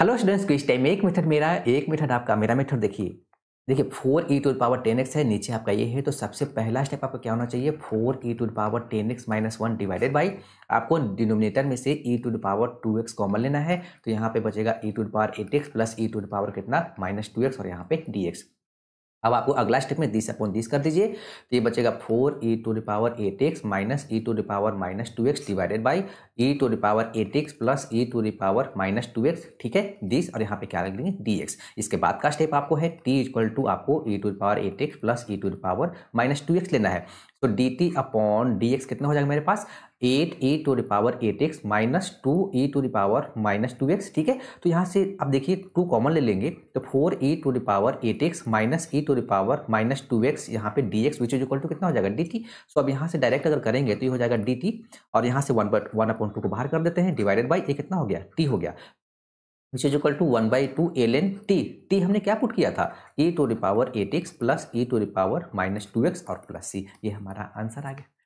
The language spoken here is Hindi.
हेलो स्टूडेंट्स क्विज टाइम एक मेथड मेरा एक मेथड आपका मेरा मेथड देखिए देखिए four e to power ten x है नीचे आपका ये है तो सबसे पहला स्टेप आपको क्या होना चाहिए four e to power ten x minus one divided by आपको डिनोमिनेटर में से e to power two x common लेना है तो यहाँ पे बचेगा e to power eight x plus e to power कितना माइनस टू एक्स और यहाँ पे डी एक्स अब आपको अगला स्टेप में दिस अपॉन दिस कर दीजिए तो ये बचेगा four e to the power eight x minus e to the power minus two x divided by e to the power eight x plus e to the power minus two x ठीक है दिस और यहाँ पे क्या रख देंगे डी एक्स इसके बाद का स्टेप आपको है टी इक्वल टू आपको e to the power eight x plus e to the power minus two x लेना है तो D T upon D X कितना हो जाएगा मेरे पास eight A to the power eight x minus two A to the power minus two x ठीक है तो यहाँ से आप देखिए टू कॉमन ले लेंगे तो four A to the power eight x minus A to the power minus two x यहाँ पे D X which is equal to कितना हो जाएगा डी टी सो अब यहाँ से डायरेक्ट अगर करेंगे तो ये हो जाएगा डी टी और यहाँ से one by one upon two को बाहर कर देते हैं डिवाइडेड बाई ए कितना हो गया टी हो गया which is equal to one by two L N T T हमने क्या पुट किया था A to the power eight x plus A to the power minus two x और प्लस सी ये हमारा आंसर आ गया